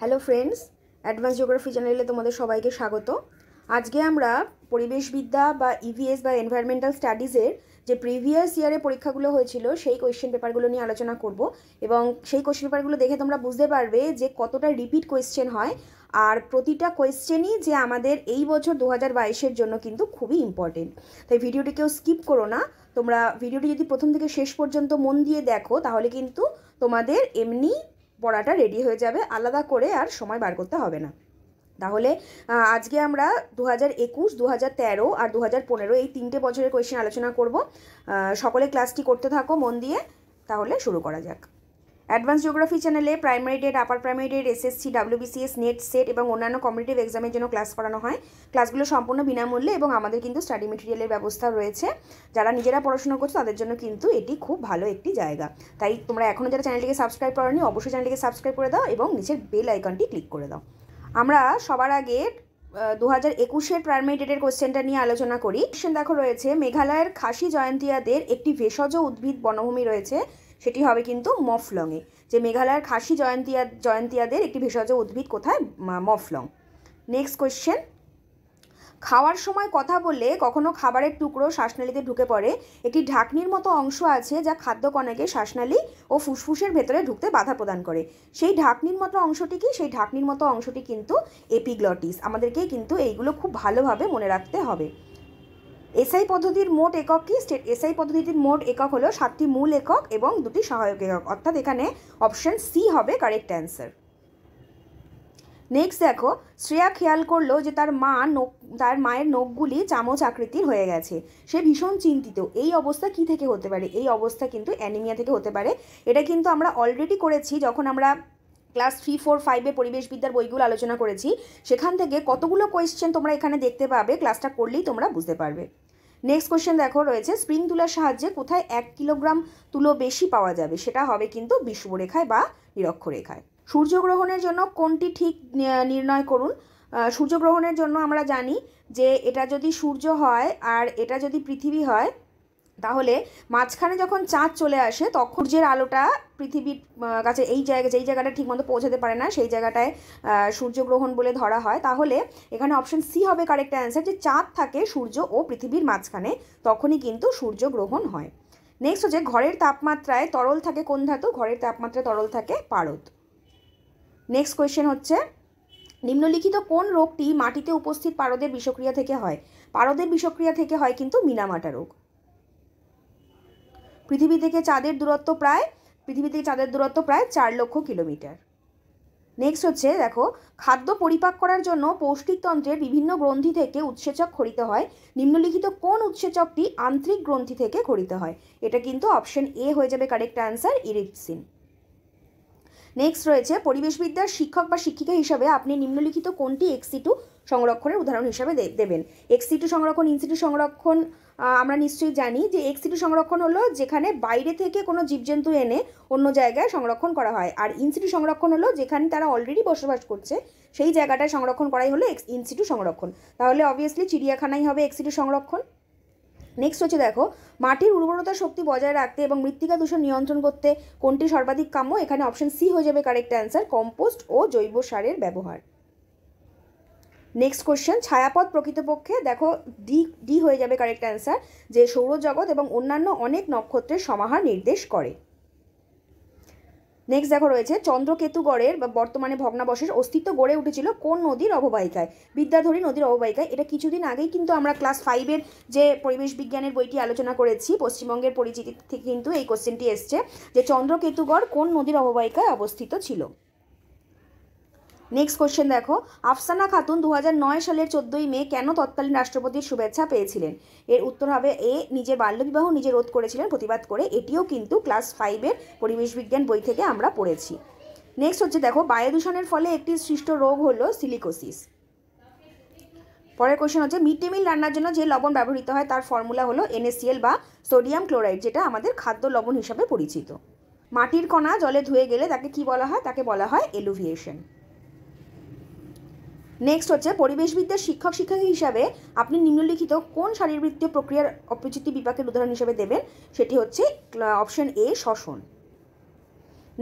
hello friends advance geography চ্যানেলে তোমাদের সবাইকে স্বাগত আজকে আমরা পরিবেশবিদ্যা বা ইভিএস e বা এনভায়রনমেন্টাল স্টাডিজের যে প্রিভিয়াস ইয়ারে পরীক্ষাগুলো হয়েছিল সেই কোয়েশ্চেন পেপারগুলো নিয়ে আলোচনা করব এবং সেই কোয়েশ্চেন পেপারগুলো দেখে তোমরা বুঝতে পারবে যে কতটা রিপিট কোয়েশ্চেন হয় আর প্রতিটা কোয়েশ্চেনই যে আমাদের এই বছর দু হাজার বাইশের জন্য কিন্তু খুবই ইম্পর্টেন্ট তাই ভিডিওটি কেউ স্কিপ করো না তোমরা ভিডিওটি যদি প্রথম থেকে শেষ পর্যন্ত মন দিয়ে দেখো তাহলে কিন্তু তোমাদের এমনি বড়াটা রেডি হয়ে যাবে আলাদা করে আর সময় বার করতে হবে না তাহলে আজকে আমরা দু হাজার একুশ দু হাজার তেরো আর দু হাজার পনেরো এই তিনটে বছরের কোয়েশ্চেন আলোচনা করব সকলে ক্লাসটি করতে থাকো মন দিয়ে তাহলে শুরু করা যাক অ্যাডভান্স জিওগ্রাফি চ্যানেলে primary TET upper primary TET SSC WBCS NET SET এবং অন্যান্য কম্পিটিভ এক্সামের জন্য ক্লাস করানো হয় ক্লাসগুলো সম্পূর্ণ বিনামূল্যে এবং আমাদের কিন্তু স্টাডি মেটেরিয়ালের ব্যবস্থা রয়েছে যারা নিজেরা পড়াশোনা করছে তাদের জন্য কিন্তু এটি খুব ভালো একটি জায়গা তাই তোমরা এখনও যারা চ্যানেলটিকে সাবস্ক্রাইব করনি অবশ্যই চ্যানেলটিকে সাবস্ক্রাইব করে দাও এবং নিচের বেল আইকনটি ক্লিক করে দাও আমরা সবার আগে দু হাজার একুশের প্রাইমারি ডেটের কোশ্চেনটা নিয়ে আলোচনা করি কোশ্চেন দেখো রয়েছে মেঘালয়ের খাসি জয়ন্তিয়াদের একটি ভেষজ উদ্ভিদ বনভূমি রয়েছে সেটি হবে কিন্তু মফলংয়ে যে মেঘালয়ের খাসি জয়ন্তিয়া জয়ন্তিয়াদের একটি ভেষজ উদ্ভিদ কোথায় মফলং নেক্সট কোয়েশ্চেন খাওয়ার সময় কথা বললে কখনো খাবারের টুকরো শ্বাসনালীতে ঢুকে পড়ে একটি ঢাকনির মতো অংশ আছে যা খাদ্যকণাকে শ্বাসনালী ও ফুসফুসের ভেতরে ঢুকতে বাধা প্রদান করে সেই ঢাকনির মতো অংশটি কি সেই ঢাকনির মতো অংশটি কিন্তু এপিগ্লটিস আমাদেরকেই কিন্তু এইগুলো খুব ভালোভাবে মনে রাখতে হবে এসআই পদ্ধতির মোট একক কি স্টেট এসআই পদ্ধতির মোট একক হলো সাতটি মূল একক এবং দুটি সহায়ক একক অর্থাৎ এখানে অপশান সি হবে কারেক্ট অ্যান্সার নেক্সট দেখো শ্রেয়া খেয়াল করলো যে তার মা নখ তার মায়ের নখগুলি চামচ আকৃতির হয়ে গেছে সে ভীষণ চিন্তিত এই অবস্থা কি থেকে হতে পারে এই অবস্থা কিন্তু অ্যানিমিয়া থেকে হতে পারে এটা কিন্তু আমরা অলরেডি করেছি যখন আমরা ক্লাস থ্রি ফোর ফাইভে পরিবেশবিদ্যার বইগুলো আলোচনা করেছি সেখান থেকে কতগুলো কোয়েশ্চেন তোমরা এখানে দেখতে পাবে ক্লাসটা করলেই তোমরা বুঝতে পারবে নেক্সট কোয়েশ্চেন দেখো রয়েছে স্প্রিং তুলার সাহায্যে কোথায় এক কিলোগ্রাম তুলো বেশি পাওয়া যাবে সেটা হবে কিন্তু বিশ্বরেখায় বা নিরক্ষরেখায় সূর্যগ্রহণের জন্য কোনটি ঠিক নির্ণয় করুন সূর্যগ্রহণের জন্য আমরা জানি যে এটা যদি সূর্য হয় আর এটা যদি পৃথিবী হয় তাহলে মাঝখানে যখন চাঁদ চলে আসে তখন যে আলোটা পৃথিবীর কাছে এই জায়গা যেই জায়গাটা ঠিকমতো পৌঁছাতে পারে না সেই জায়গাটায় সূর্যগ্রহণ বলে ধরা হয় তাহলে এখানে অপশন সি হবে কারেক্ট অ্যান্সার যে চাঁদ থাকে সূর্য ও পৃথিবীর মাঝখানে তখনই কিন্তু সূর্যগ্রহণ হয় নেক্সট হচ্ছে ঘরের তাপমাত্রায় তরল থাকে কোন ধাতু ঘরের তাপমাত্রায় তরল থাকে পারদ নেক্সট কোয়েশ্চেন হচ্ছে নিম্নলিখিত কোন রোগটি মাটিতে উপস্থিত পারদের বিষক্রিয়া থেকে হয় পারদের বিষক্রিয়া থেকে হয় কিন্তু মিনামাটা রোগ পৃথিবী থেকে চাঁদের দূরত্ব প্রায় পৃথিবী থেকে চাঁদের দূরত্ব প্রায় চার লক্ষ কিলোমিটার নেক্সট হচ্ছে দেখো খাদ্য পরিপাক করার জন্য পৌষ্টিকতন্ত্রের বিভিন্ন গ্রন্থি থেকে উৎসেচক খরিতে হয় নিম্নলিখিত কোন উৎসেচকটি আন্তরিক গ্রন্থি থেকে খরিতে হয় এটা কিন্তু অপশন এ হয়ে যাবে কারেক্ট অ্যান্সার ইরিপসিন নেক্সট রয়েছে পরিবেশবিদ্যার শিক্ষক বা শিক্ষিকা হিসাবে আপনি নিম্নলিখিত কোনটি এক্সিটু সংরক্ষণের উদাহরণ হিসাবে দেবেন এক্সিটু সংরক্ষণ ইনসিটু সংরক্ষণ আমরা নিশ্চয়ই জানি যে এক্সিটু সংরক্ষণ হলো যেখানে বাইরে থেকে কোনো জীবজন্তু এনে অন্য জায়গায় সংরক্ষণ করা হয় আর ইনসিটি সংরক্ষণ হলো যেখানে তারা অলরেডি বসবাস করছে সেই জায়গাটায় সংরক্ষণ করাই হলো এক্স ইনসিটি সংরক্ষণ তাহলে অবভিয়াসলি চিড়িয়াখানাই হবে এক্সিটু সংরক্ষণ নেক্সট হচ্ছে দেখো মাটির উর্বরতা শক্তি বজায় রাখতে এবং মৃত্তিকা দূষণ নিয়ন্ত্রণ করতে কোনটি সর্বাধিক কাম্য এখানে অপশন সি হয়ে যাবে কারেক্ট অ্যান্সার কম্পোস্ট ও জৈব সারের ব্যবহার নেক্সট কোয়েশ্চেন ছায়াপথ প্রকৃতপক্ষে দেখো ডি ডি হয়ে যাবে কারেক্ট অ্যান্সার যে সৌরজগৎ এবং অন্যান্য অনেক নক্ষত্রের সমাহার নির্দেশ করে নেক্সট দেখো রয়েছে চন্দ্রকেতুগড়ের বা বর্তমানে ভগ্নাবশেষ অস্তিত্ব গড়ে উঠেছিল কোন নদীর অববাহিকায় বিদ্যাধরী নদীর অববাহিকায় এটা কিছুদিন আগেই কিন্তু আমরা ক্লাস ফাইভের যে পরিবেশ বিজ্ঞানের বইটি আলোচনা করেছি পশ্চিমবঙ্গের পরিচিতি থেকে কিন্তু এই কোশ্চেনটি এসছে যে চন্দ্রকেতুগড় কোন নদীর অববাহিকায় অবস্থিত ছিল নেক্সট কোশ্চেন দেখো আফসানা খাতুন দু সালের চোদ্দোই মে কেন তৎকালীন রাষ্ট্রপতির শুভেচ্ছা পেয়েছিলেন এর উত্তর হবে এ নিজের বাল্যবিবাহ নিজে রোধ করেছিলেন প্রতিবাদ করে এটিও কিন্তু ক্লাস ফাইভের পরিবেশ বিজ্ঞান বই থেকে আমরা পড়েছি নেক্সট হচ্ছে দেখো বায়ু দূষণের ফলে একটি সৃষ্ট রোগ হলো সিলিকোসিস পরের কোশ্চেন হচ্ছে মিড ডে মিল রান্নার জন্য যে লবণ ব্যবহৃত হয় তার ফর্মুলা হলো এনএসিএল বা সোডিয়াম ক্লোরাইড যেটা আমাদের খাদ্য লবণ হিসাবে পরিচিত মাটির কণা জলে ধুয়ে গেলে তাকে কি বলা হয় তাকে বলা হয় এলুভিয়েশন নেক্সট হচ্ছে পরিবেশবিদ্যার শিক্ষক শিক্ষিকা হিসাবে আপনি নিম্নলিখিত কোন শারীরবৃত্তীয় প্রক্রিয়ার অপ্রচিতি বিপাকের উদাহরণ হিসেবে দেবেন সেটি হচ্ছে অপশন এ শ্বসন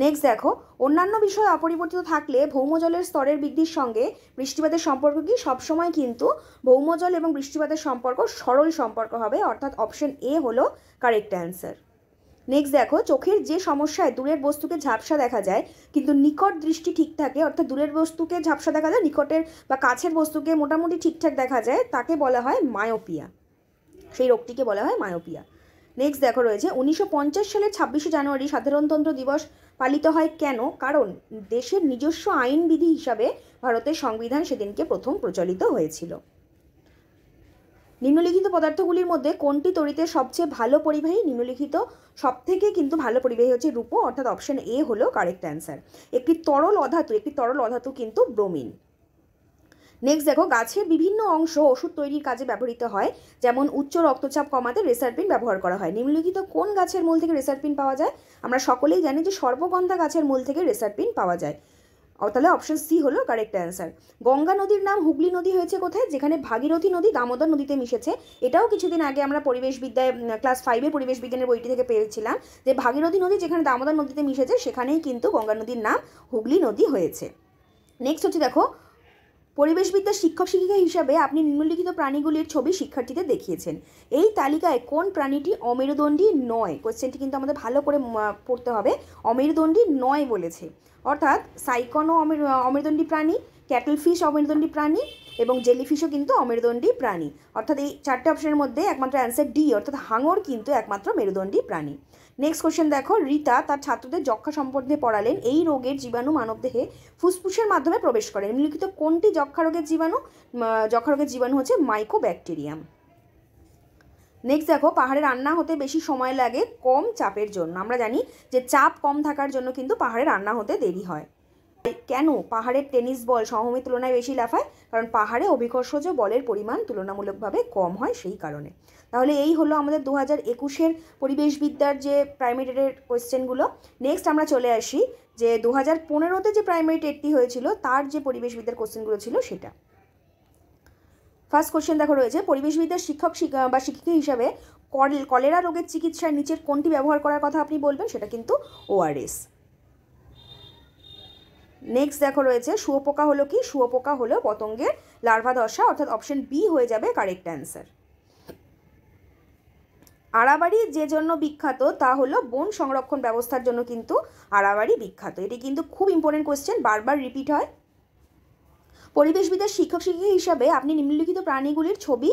নেক্সট দেখো অন্যান্য বিষয় অপরিবর্তিত থাকলে ভৌমজলের স্তরের বৃদ্ধির সঙ্গে বৃষ্টিপাতের সম্পর্ক কি সবসময় কিন্তু ভৌমজল এবং বৃষ্টিপাতের সম্পর্ক সরল সম্পর্ক হবে অর্থাৎ অপশন এ হলো কারেক্ট অ্যান্সার নেক্সট দেখো চোখের যে সমস্যায় দূরের বস্তুকে ঝাপসা দেখা যায় কিন্তু নিকট দৃষ্টি ঠিক থাকে অর্থাৎ দূরের বস্তুকে ঝাপসা দেখা যায় নিকটের বা কাছের বস্তুকে মোটামুটি ঠিকঠাক দেখা যায় তাকে বলা হয় মায়োপিয়া সেই রোগটিকে বলা হয় মায়োপিয়া নেক্সট দেখো রয়েছে উনিশশো সালের ছাব্বিশে জানুয়ারি সাধারণতন্ত্র দিবস পালিত হয় কেন কারণ দেশের নিজস্ব আইনবিধি হিসাবে ভারতের সংবিধান সেদিনকে প্রথম প্রচলিত হয়েছিল নিম্নলিখিত পদার্থগুলির মধ্যে কোনটি তরিতে সবচেয়ে ভালো পরিবাহী নিম্নলিখিত সব থেকে কিন্তু ভালো পরিবাহী হচ্ছে রূপ অর্থাৎ অপশন এ হলো কারেক্ট অ্যান্সার একটি তরল অধাতু একটি তরল অধাতু কিন্তু ব্রোমিন নেক্সট দেখো গাছের বিভিন্ন অংশ ওষুধ তৈরির কাজে ব্যবহৃত হয় যেমন উচ্চ রক্তচাপ কমাতে রেসারপিন ব্যবহার করা হয় নিম্নলিখিত কোন গাছের মূল থেকে রেসারপিন পাওয়া যায় আমরা সকলেই জানি যে সর্বগন্ধা গাছের মূল থেকে রেসারপিন পাওয়া যায় তাহলে অপশন সি হলো কারেক্ট অ্যান্সার গঙ্গা নদীর নাম হুগলি নদী হয়েছে কোথায় যেখানে ভাগীরথী নদী দামোদর নদীতে মিশেছে এটাও কিছুদিন আগে আমরা পরিবেশ বিদ্যায় ক্লাস ফাইভে পরিবেশ বিজ্ঞানের বইটি থেকে পেয়েছিলাম যে ভাগীরথী নদী যেখানে দামোদর নদীতে মিশেছে সেখানেই কিন্তু গঙ্গা নদীর নাম হুগলি নদী হয়েছে নেক্সট হচ্ছে দেখো পরিবেশবিদ্যার শিক্ষক শিক্ষিকা হিসাবে আপনি নিম্নলিখিত প্রাণীগুলির ছবি শিক্ষার্থীদের দেখিয়েছেন এই তালিকায় কোন প্রাণীটি অমেরুদণ্ডী নয় কোয়েশ্চেনটি কিন্তু আমাদের ভালো করে পড়তে হবে অমেরুদণ্ডী নয় বলেছে অর্থাৎ সাইকনও অমের অমেরুদণ্ডী প্রাণী ফিশ অমেরুদণ্ডী প্রাণী এবং জেলিফিশও কিন্তু অমেরুদণ্ডী প্রাণী অর্থাৎ এই চারটে অপশনের মধ্যে একমাত্র অ্যান্সার ডি অর্থাৎ হাঙর কিন্তু একমাত্র মেরুদণ্ডী প্রাণী নেক্সট কোশ্চেন দেখো রীতা তার ছাত্রদের যক্ষা সম্বন্ধে পড়ালেন এই রোগের জীবাণু মানবদেহে ফুসফুসের মাধ্যমে প্রবেশ করে নিম্নলিখিত কোনটি যক্ষা রোগের জীবাণু যক্ষা রোগের জীবাণু হচ্ছে ব্যাকটেরিয়াম নেক্সট দেখো পাহাড়ে রান্না হতে বেশি সময় লাগে কম চাপের জন্য আমরা জানি যে চাপ কম থাকার জন্য কিন্তু পাহাড়ে রান্না হতে দেরি হয় কেন পাহাড়ের টেনিস বল সমভূমির তুলনায় বেশি লাফায় কারণ পাহাড়ে অভিকর্ষজ বলের পরিমাণ তুলনামূলকভাবে কম হয় সেই কারণে তাহলে এই হলো আমাদের দু হাজার একুশের পরিবেশবিদ্যার যে প্রাইমেটেডের কোয়েশ্চেনগুলো নেক্সট আমরা চলে আসি যে দু হাজার পনেরোতে যে প্রাইমারি টেটটি হয়েছিল তার যে পরিবেশবিদ্যার কোশ্চেনগুলো ছিল সেটা ফার্স্ট কোশ্চেন দেখো রয়েছে পরিবেশবিদ্যার শিক্ষক বা শিক্ষিকা হিসাবে কলেরা রোগের চিকিৎসায় নিচের কোনটি ব্যবহার করার কথা আপনি বলবেন সেটা কিন্তু ওআরএস নেক্সট দেখো রয়েছে শুয়োপোকা হলো কি শুয়োপোকা হলো পতঙ্গের লার্ভা দশা অর্থাৎ অপশন বি হয়ে যাবে কারেক্ট অ্যান্সার আড়াবাড়ি যে জন্য বিখ্যাত তা হলো বন সংরক্ষণ ব্যবস্থার জন্য কিন্তু আড়াবাড়ি বিখ্যাত এটি কিন্তু খুব ইম্পর্টেন্ট কোয়েশ্চেন বারবার রিপিট হয় পরিবেশবিদের শিক্ষক শিক্ষিকা হিসাবে আপনি নিম্নলিখিত প্রাণীগুলির ছবি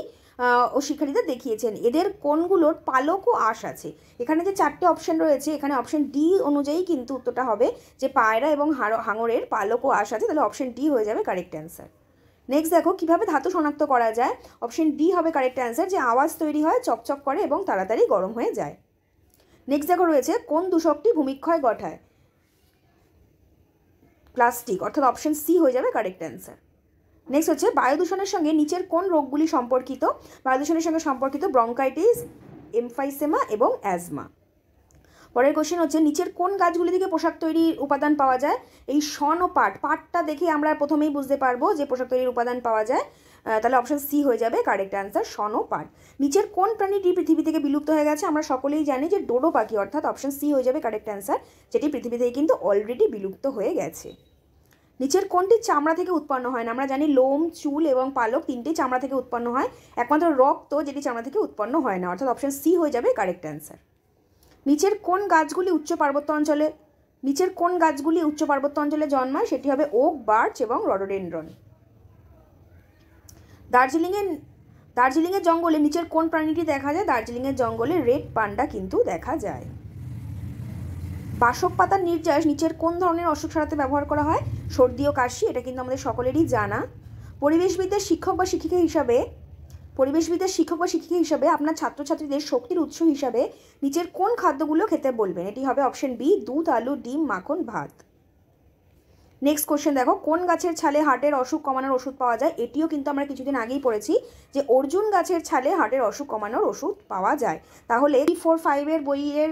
ও শিক্ষার্থীদের দেখিয়েছেন এদের কোনগুলোর পালক ও আশ আছে এখানে যে চারটে অপশান রয়েছে এখানে অপশান ডি অনুযায়ী কিন্তু উত্তরটা হবে যে পায়রা এবং হাঙরের পালক ও আশ আছে তাহলে অপশান ডি হয়ে যাবে কারেক্ট অ্যান্সার নেক্সট দেখো কীভাবে ধাতু শনাক্ত করা যায় অপশন ডি হবে কারেক্ট অ্যান্সার যে আওয়াজ তৈরি হয় চকচক করে এবং তাড়াতাড়ি গরম হয়ে যায় নেক্সট দেখো রয়েছে কোন দূষকটি ভূমিক্ষয় গঠায় প্লাস্টিক অর্থাৎ অপশন সি হয়ে যাবে কারেক্ট অ্যান্সার নেক্সট হচ্ছে বায়ু দূষণের সঙ্গে নিচের কোন রোগগুলি সম্পর্কিত বায়ু দূষণের সঙ্গে সম্পর্কিত ব্রঙ্কাইটিস এমফাইসেমা এবং অ্যাজমা পরের কোশ্চেন হচ্ছে নিচের কোন গাছগুলি থেকে পোশাক তৈরির উপাদান পাওয়া যায় এই শন ও পাট পাটটা দেখে আমরা প্রথমেই বুঝতে পারবো যে পোশাক তৈরির উপাদান পাওয়া যায় তাহলে অপশান সি হয়ে যাবে কারেক্ট অ্যান্সার শন ও পাট নিচের কোন প্রাণীটি পৃথিবী থেকে বিলুপ্ত হয়ে গেছে আমরা সকলেই জানি যে ডোডো পাখি অর্থাৎ অপশান সি হয়ে যাবে কারেক্ট অ্যান্সার যেটি পৃথিবী থেকে কিন্তু অলরেডি বিলুপ্ত হয়ে গেছে নিচের কোনটি চামড়া থেকে উৎপন্ন হয় না আমরা জানি লোম চুল এবং পালক তিনটি চামড়া থেকে উৎপন্ন হয় একমাত্র রক্ত যেটি চামড়া থেকে উৎপন্ন হয় না অর্থাৎ অপশন সি হয়ে যাবে কারেক্ট অ্যান্সার নিচের কোন গাছগুলি উচ্চ পার্বত্য অঞ্চলে নিচের কোন গাছগুলি উচ্চ পার্বত্য অঞ্চলে জন্মায় সেটি হবে ওক বার্চ এবং রডোডেন্ড্রন দার্জিলিংয়ের দার্জিলিংয়ের জঙ্গলে নিচের কোন প্রাণীটি দেখা যায় দার্জিলিংয়ের জঙ্গলে রেড পান্ডা কিন্তু দেখা যায় বাসক পাতার নির্যাস নিচের কোন ধরনের অসুখ সারাতে ব্যবহার করা হয় সর্দি ও কাশি এটা কিন্তু আমাদের সকলেরই জানা পরিবেশবিদের শিক্ষক বা শিক্ষিকা হিসাবে পরিবেশবিদের শিক্ষক বা শিক্ষিকা হিসাবে আপনার ছাত্রছাত্রীদের শক্তির উৎস হিসাবে নিচের কোন খাদ্যগুলো খেতে বলবেন এটি হবে অপশন বি দুধ আলু ডিম মাখন ভাত নেক্সট কোশ্চেন দেখো কোন গাছের ছালে হার্টের অসুখ কমানোর ওষুধ পাওয়া যায় এটিও কিন্তু আমরা কিছুদিন আগেই পড়েছি যে অর্জুন গাছের ছালে হার্টের অসুখ কমানোর ওষুধ পাওয়া যায় তাহলে ফোর ফাইভের বইয়ের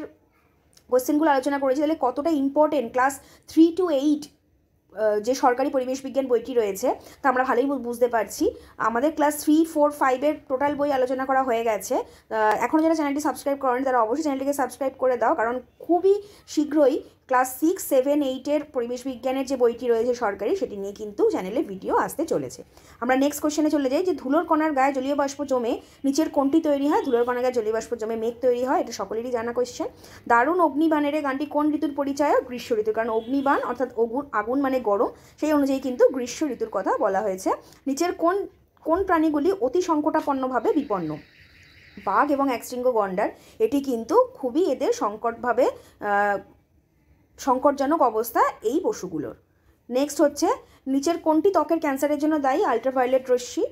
কোয়েশ্চেনগুলো আলোচনা করেছি তাহলে কতটা important class three to eight যে সরকারি পরিবেশ বিজ্ঞান বইটি রয়েছে তা আমরা ভালোই বুঝতে পারছি আমাদের ক্লাস থ্রি ফোর ফাইভের টোটাল বই আলোচনা করা হয়ে গেছে এখনও যারা চ্যানেলটি সাবস্ক্রাইব করেন তারা অবশ্যই চ্যানেলটিকে সাবস্ক্রাইব করে দাও কারণ খুবই শীঘ্রই ক্লাস সিক্স সেভেন এইটের পরিবেশ বিজ্ঞানের যে বইটি রয়েছে সরকারি সেটি নিয়ে কিন্তু চ্যানেলে ভিডিও আসতে চলেছে আমরা নেক্সট কোশ্চেনে চলে যাই যে ধুলোর কণার গায়ে জলীয় বাষ্প জমে নিচের কোনটি তৈরি হয় ধুলোর কণার গায়ে জলীয় বাষ্প জমে মেঘ তৈরি হয় এটা সকলেরই জানা কোশ্চেন দারুণ অগ্নিবাণের গানটি কোন ঋতুর পরিচয় গ্রীষ্ম ঋতু কারণ অগ্নিবাণ অর্থাৎ অগুন আগুন মানে গরম সেই অনুযায়ী কিন্তু গ্রীষ্ম ঋতুর কথা বলা হয়েছে নিচের কোন কোন প্রাণীগুলি অতি সংকটাপন্নভাবে বিপন্ন বাঘ এবং একশৃঙ্গ গন্ডার এটি কিন্তু খুবই এদের সংকটভাবে সংকটজনক অবস্থা এই পশুগুলোর নেক্সট হচ্ছে নিচের কোনটি ত্বকের ক্যান্সারের জন্য দায়ী আলট্রাভায়োলেট রশ্মি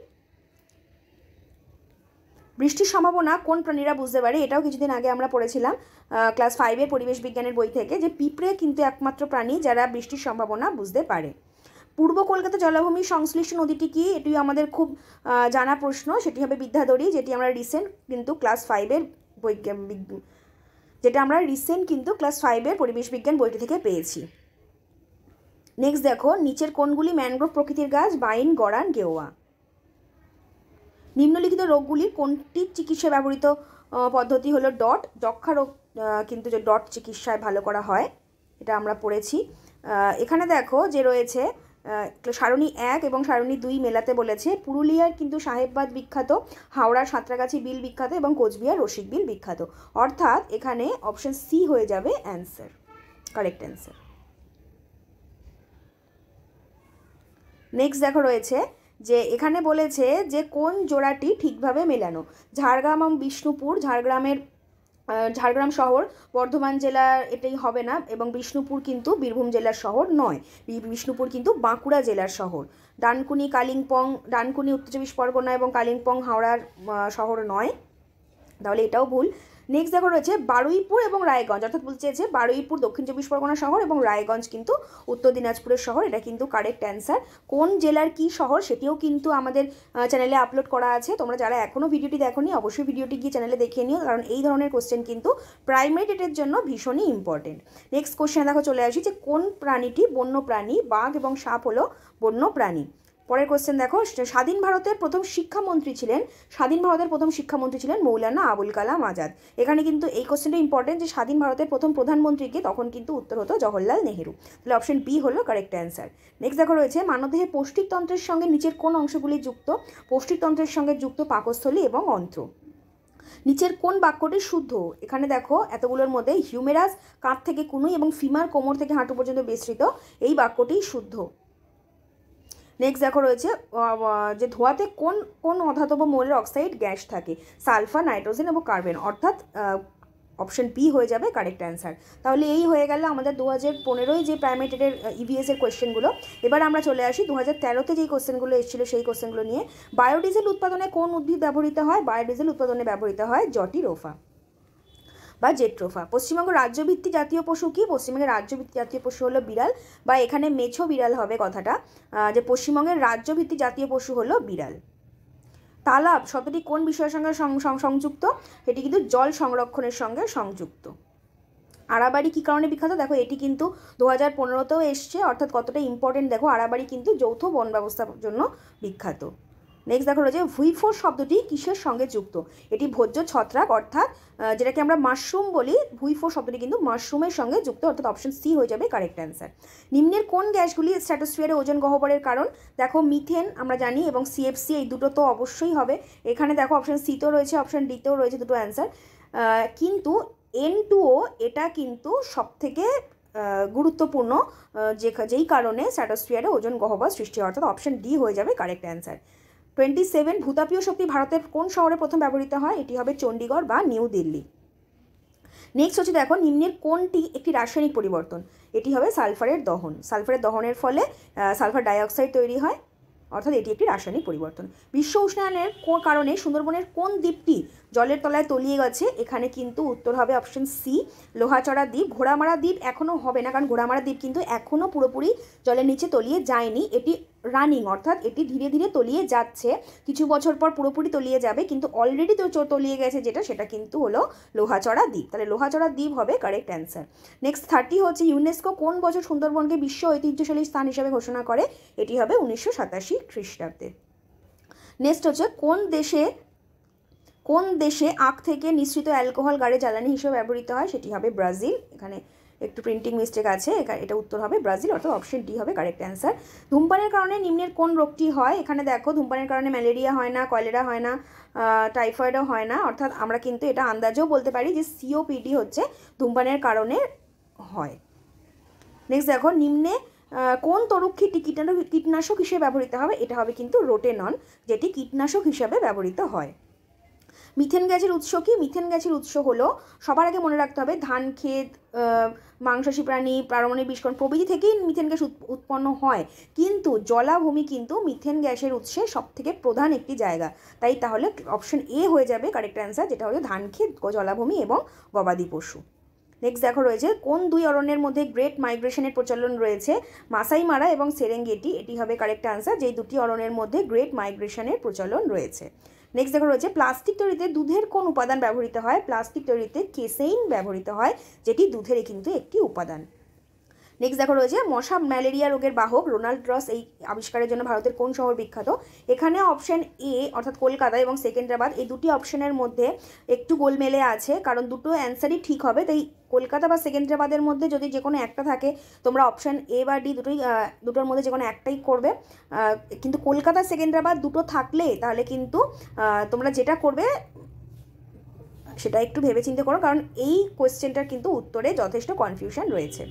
বৃষ্টির সম্ভাবনা কোন প্রাণীরা বুঝতে পারে এটাও কিছুদিন আগে আমরা পড়েছিলাম ক্লাস ফাইভের পরিবেশ বিজ্ঞানের বই থেকে যে পিঁপড়ে কিন্তু একমাত্র প্রাণী যারা বৃষ্টির সম্ভাবনা বুঝতে পারে পূর্ব কলকাতা জলাভূমি সংশ্লিষ্ট নদীটি কি এটি আমাদের খুব জানা প্রশ্ন সেটি হবে বিদ্যাধরী যেটি আমরা রিসেন্ট কিন্তু ক্লাস ফাইভের বৈজ্ঞানিক যেটা আমরা রিসেন্ট কিন্তু ক্লাস ফাইভের পরিবেশ বিজ্ঞান বইটি থেকে পেয়েছি নেক্সট দেখো নিচের কোনগুলি ম্যানগ্রোভ প্রকৃতির গাছ বাইন গড়ান গেওয়া নিম্নলিখিত রোগগুলির কোনটি চিকিৎসায় ব্যবহৃত পদ্ধতি হলো ডট যক্ষা রোগ কিন্তু যে ডট চিকিৎসায় ভালো করা হয় এটা আমরা পড়েছি এখানে দেখো যে রয়েছে সারণী এক এবং সারণী দুই মেলাতে বলেছে পুরুলিয়ার কিন্তু সাহেববাদ বিখ্যাত হাওড়ার সাঁতরাগাছি বিল বিখ্যাত এবং কোচবিহার রসিক বিল বিখ্যাত অর্থাৎ এখানে অপশান সি হয়ে যাবে অ্যান্সার কারেক্ট অ্যান্সার নেক্সট দেখো রয়েছে যে এখানে বলেছে যে কোন জোড়াটি ঠিকভাবে মেলানো ঝাড়গ্রাম এবং বিষ্ণুপুর ঝাড়গ্রামের ঝাড়গ্রাম শহর বর্ধমান জেলার এটাই হবে না এবং বিষ্ণুপুর কিন্তু বীরভূম জেলার শহর নয় বিষ্ণুপুর কিন্তু বাঁকুড়া জেলার শহর ডানকুনি কালিম্পং ডানকুনি উত্তর চব্বিশ পরগনা এবং কালিম্পং হাওড়ার শহর নয় তাহলে এটাও ভুল নেক্সট দেখো রয়েছে বারুইপুর এবং রায়গঞ্জ অর্থাৎ বলতে চেয়েছে বারুইপুর দক্ষিণ চব্বিশ পরগনা শহর এবং রায়গঞ্জ কিন্তু উত্তর দিনাজপুরের শহর এটা কিন্তু কারেক্ট অ্যান্সার কোন জেলার কি শহর সেটিও কিন্তু আমাদের চ্যানেলে আপলোড করা আছে তোমরা যারা এখনও ভিডিওটি দেখো নি অবশ্যই ভিডিওটি গিয়ে চ্যানেলে দেখে নিও কারণ এই ধরনের কোশ্চেন কিন্তু প্রাইমারি ডেটের জন্য ভীষণই ইম্পর্টেন্ট নেক্সট কোশ্চেন দেখো চলে আসি যে কোন প্রাণীটি বন্য প্রাণী বাঘ এবং সাপ হলো বন্য প্রাণী পরের কোশ্চেন দেখো স্বাধীন ভারতের প্রথম শিক্ষামন্ত্রী ছিলেন স্বাধীন ভারতের প্রথম শিক্ষামন্ত্রী ছিলেন মৌলানা আবুল কালাম আজাদ এখানে কিন্তু এই কোশ্চেনটা ইম্পর্টেন্ট যে স্বাধীন ভারতের প্রথম প্রধানমন্ত্রীকে তখন কিন্তু উত্তর হতো জওহরলাল নেহেরু তাহলে অপশন বি হলো কারেক্ট অ্যান্সার নেক্সট দেখো রয়েছে মানবদেহে পৌষ্টিকতন্ত্রের সঙ্গে নিচের কোন অংশগুলি যুক্ত পৌষ্টিকতন্ত্রের সঙ্গে যুক্ত পাকস্থলী এবং অন্ত্র নিচের কোন বাক্যটি শুদ্ধ এখানে দেখো এতগুলোর মধ্যে হিউমেরাস কাঁধ থেকে কুনুই এবং ফিমার কোমর থেকে হাঁটু পর্যন্ত বিস্তৃত এই বাক্যটি শুদ্ধ নেক্সট দেখো রয়েছে যে ধোয়াতে কোন কোন অধাতব মৌলের অক্সাইড গ্যাস থাকে সালফার নাইট্রোজেন এবং কার্বন অর্থাৎ অপশন পি হয়ে যাবে কারেক্ট অ্যান্সার তাহলে এই হয়ে গেল আমাদের দু হাজার পনেরোই যে প্রাইমেটেডের ইভিএসের কোয়েশ্চেনগুলো এবার আমরা চলে আসি দু হাজার তেরোতে যেই কোশ্চেনগুলো এসেছিলো সেই কোশ্চেনগুলো নিয়ে বায়োডিজেল উৎপাদনে কোন উদ্ভিদ ব্যবহৃত হয় বায়োডিজেল উৎপাদনে ব্যবহৃত হয় জটি রোফা বা জেট্রোফা পশ্চিমবঙ্গ রাজ্যভিত্তিক জাতীয় পশু কি পশ্চিমবঙ্গের রাজ্যভিত্তিক জাতীয় পশু হলো বিড়াল বা এখানে মেছো বিড়াল হবে কথাটা যে পশ্চিমবঙ্গের ভিত্তি জাতীয় পশু হলো বিড়াল তালাব শব্দটি কোন বিষয়ের সঙ্গে সংযুক্ত এটি কিন্তু জল সংরক্ষণের সঙ্গে সংযুক্ত আড়াবাড়ি কী কারণে বিখ্যাত দেখো এটি কিন্তু দু হাজার পনেরোতেও এসছে অর্থাৎ কতটা ইম্পর্টেন্ট দেখো আড়াবাড়ি কিন্তু যৌথ বন ব্যবস্থার জন্য বিখ্যাত নেক্সট দেখো রয়েছে ভুইফোর শব্দটি কিসের সঙ্গে যুক্ত এটি ভোজ্য ছত্রাক অর্থাৎ যেটাকে আমরা মাশরুম বলি ভুইফোর শব্দটি কিন্তু মাশরুমের সঙ্গে যুক্ত অর্থাৎ অপশন সি হয়ে যাবে কারেক্ট অ্যান্সার নিম্নের কোন গ্যাসগুলি স্ট্যাটোসফিয়ারে ওজন গহ্বরের কারণ দেখো মিথেন আমরা জানি এবং সিএফসি এই দুটো তো অবশ্যই হবে এখানে দেখো অপশন সিতেও রয়েছে অপশন ডিতেও রয়েছে দুটো অ্যান্সার কিন্তু এন টুও এটা কিন্তু সবথেকে গুরুত্বপূর্ণ যে যেই কারণে স্ট্যাটোসফিয়ারে ওজন গহ্বর সৃষ্টি হয় অর্থাৎ অপশন ডি হয়ে যাবে কারেক্ট অ্যান্সার টোয়েন্টি সেভেন ভূতাপীয় শক্তি ভারতের কোন শহরে প্রথম ব্যবহৃত হয় এটি হবে চণ্ডীগড় বা নিউ দিল্লি নেক্সট হচ্ছে দেখো নিম্নের কোনটি একটি রাসায়নিক পরিবর্তন এটি হবে সালফারের দহন সালফারের দহনের ফলে সালফার ডাইঅক্সাইড তৈরি হয় অর্থাৎ এটি একটি রাসায়নিক পরিবর্তন বিশ্ব উষ্ণায়নের কারণে সুন্দরবনের কোন দ্বীপটি জলের তলায় তলিয়ে গেছে এখানে কিন্তু উত্তর হবে অপশন সি লোহাচড়া দ্বীপ ঘোড়ামারা দ্বীপ এখনও হবে না কারণ ঘোড়ামারা দ্বীপ কিন্তু এখনও পুরোপুরি জলের নিচে তলিয়ে যায়নি এটি রানিং অর্থাৎ এটি ধীরে ধীরে তলিয়ে যাচ্ছে কিছু বছর পর পুরোপুরি তলিয়ে যাবে কিন্তু অলরেডি তো তলিয়ে গেছে যেটা সেটা কিন্তু হলো লোহাচড়া দ্বীপ তাহলে লোহাচড়া দ্বীপ হবে কারেক্ট অ্যান্সার নেক্সট থার্টি হচ্ছে ইউনেস্কো কোন বছর সুন্দরবনকে বিশ্ব ঐতিহ্যশালী স্থান হিসেবে ঘোষণা করে এটি হবে উনিশশো সাতাশি খ্রিস্টাব্দে নেক্সট হচ্ছে কোন দেশে কোন দেশে আখ থেকে নিঃসৃত অ্যালকোহল গাড়ি জ্বালানি হিসেবে ব্যবহৃত হয় সেটি হবে ব্রাজিল এখানে একটু প্রিন্টিং মিস্টেক আছে এটা উত্তর হবে ব্রাজিল অর্থাৎ অপশন ডি হবে কারেক্ট অ্যান্সার ধূমপানের কারণে নিম্নের কোন রোগটি হয় এখানে দেখো ধূমপানের কারণে ম্যালেরিয়া হয় না কয়লেরা হয় না টাইফয়েডও হয় না অর্থাৎ আমরা কিন্তু এটা আন্দাজেও বলতে পারি যে সিওপিডি হচ্ছে ধূমপানের কারণে হয় নেক্সট দেখো নিম্নে কোন তরুক্ষী কীটনাশক কীটনাশক হিসেবে ব্যবহৃত হবে এটা হবে কিন্তু রোটেনন যেটি কীটনাশক হিসেবে ব্যবহৃত হয় মিথেন গ্যাসের উৎস কি মিথেন গ্যাসের উৎস হলো সবার আগে মনে রাখতে হবে ধান ক্ষেত মাংসাশী প্রাণী পারমাণবিক বিস্ফোরণ প্রভৃতি থেকেই মিথেন গ্যাস উৎপন্ন হয় কিন্তু জলাভূমি কিন্তু মিথেন গ্যাসের উৎসে সবথেকে প্রধান একটি জায়গা তাই তাহলে অপশন এ হয়ে যাবে কারেক্ট অ্যান্সার যেটা হলো ধান ক্ষেত জলাভূমি এবং গবাদি পশু নেক্সট দেখো রয়েছে কোন দুই অরণ্যের মধ্যে গ্রেট মাইগ্রেশনের প্রচলন রয়েছে মাসাইমারা এবং সেরেঙ্গেটি এটি হবে কারেক্ট অ্যান্সার যেই দুটি অরণ্যের মধ্যে গ্রেট মাইগ্রেশনের প্রচলন রয়েছে নেক্সট দেখো রয়েছে প্লাস্টিক তৈরিতে দুধের কোন উপাদান ব্যবহৃত হয় প্লাস্টিক তৈরিতে কেসেইন ব্যবহৃত হয় যেটি দুধের কিন্তু একটি উপাদান নেক্সট দেখো রয়েছে মশা ম্যালেরিয়া রোগের বাহক রোনাল্ড রস এই আবিষ্কারের জন্য ভারতের কোন শহর বিখ্যাত এখানে অপশন এ অর্থাৎ কলকাতা এবং সেকেন্দ্রাবাদ এই দুটি অপশনের মধ্যে একটু গোলমেলে আছে কারণ দুটো অ্যান্সারই ঠিক হবে তাই কলকাতা বা সেকেন্দ্রাবাদের মধ্যে যদি যে কোনো একটা থাকে তোমরা অপশান এ বা ডি দুটোই দুটোর মধ্যে যে কোনো একটাই করবে কিন্তু কলকাতা সেকেন্দ্রাবাদ দুটো থাকলে তাহলে কিন্তু তোমরা যেটা করবে সেটা একটু ভেবেচিন্তে করো কারণ এই কোয়েশ্চেনটার কিন্তু উত্তরে যথেষ্ট কনফিউশন রয়েছে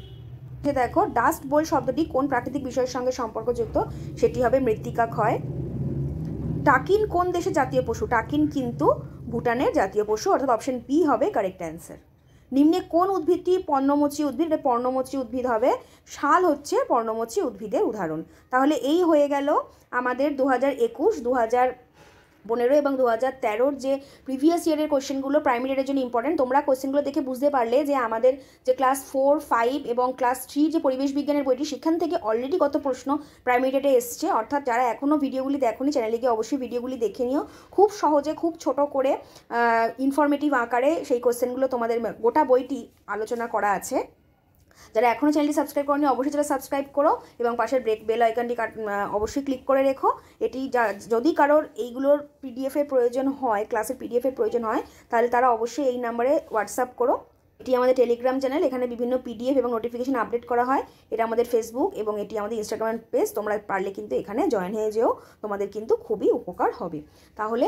যে দেখো ডাস্ট বোল শব্দটি কোন প্রাকৃতিক বিষয়ের সঙ্গে সম্পর্কযুক্ত সেটি হবে মৃত্তিকা ক্ষয় টাকিন কোন দেশের জাতীয় পশু টাকিন কিন্তু ভুটানের জাতীয় পশু অর্থাৎ অপশন বি হবে কারেক্ট অ্যান্সার নিম্নে কোন উদ্ভিদটি পর্ণমোচী উদ্ভিদ এটা পর্ণমোচী উদ্ভিদ হবে শাল হচ্ছে পর্ণমোচী উদ্ভিদের উদাহরণ তাহলে এই হয়ে গেল আমাদের দু হাজার একুশ দু হাজার পনেরো এবং দু হাজার তেরোর যে প্রিভিয়াস ইয়ারের কোশ্চেনগুলো প্রাইমারি ইয়ারের জন্য ইম্পর্টেন্ট তোমরা কোশ্চেনগুলো দেখে বুঝতে পারলে যে আমাদের যে ক্লাস ফোর ফাইভ এবং ক্লাস থ্রি যে পরিবেশ বিজ্ঞানের বইটি সেখান থেকে অলরেডি কত প্রশ্ন প্রাইমারি ইয়ারে এসছে অর্থাৎ যারা এখনও ভিডিওগুলি দেখনি চ্যানেলে গিয়ে অবশ্যই ভিডিওগুলি দেখে নিও খুব সহজে খুব ছোট করে ইনফরমেটিভ আকারে সেই কোশ্চেনগুলো তোমাদের গোটা বইটি আলোচনা করা আছে যারা এখনও চ্যানেলটি সাবস্ক্রাইব করনি অবশ্যই যারা সাবস্ক্রাইব করো এবং পাশের ব্রেক বেল আইকনটি অবশ্যই ক্লিক করে রেখো এটি যদি কারোর এইগুলোর পিডিএফের প্রয়োজন হয় ক্লাসের পিডিএফের প্রয়োজন হয় তাহলে তারা অবশ্যই এই নাম্বারে হোয়াটসঅ্যাপ করো এটি আমাদের টেলিগ্রাম চ্যানেল এখানে বিভিন্ন পিডিএফ এবং নোটিফিকেশন আপডেট করা হয় এটা আমাদের ফেসবুক এবং এটি আমাদের ইনস্টাগ্রাম পেজ তোমরা পারলে কিন্তু এখানে জয়েন হয়ে যেও তোমাদের কিন্তু খুবই উপকার হবে তাহলে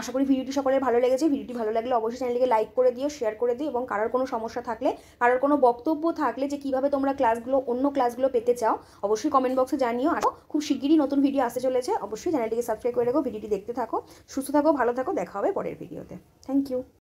আশা করি ভিডিওটি সকলের ভালো লেগেছে ভিডিওটি ভালো লাগলে অবশ্যই চ্যানেলকে লাইক করে দিও শেয়ার করে দিও এবং কারোর কোনো সমস্যা থাকলে কারোর কোনো বক্তব্য থাকলে যে কিভাবে তোমরা ক্লাসগুলো অন্য ক্লাসগুলো পেতে চাও অবশ্যই কমেন্ট বক্সে জানিও আর খুব শিগগিরই নতুন ভিডিও আসতে চলেছে অবশ্যই চ্যানেলটিকে সাবস্ক্রাইব করে রাখো ভিডিওটি দেখতে থাকো সুস্থ থাকো ভালো থাকো দেখা হবে পরের ভিডিওতে থ্যাংক ইউ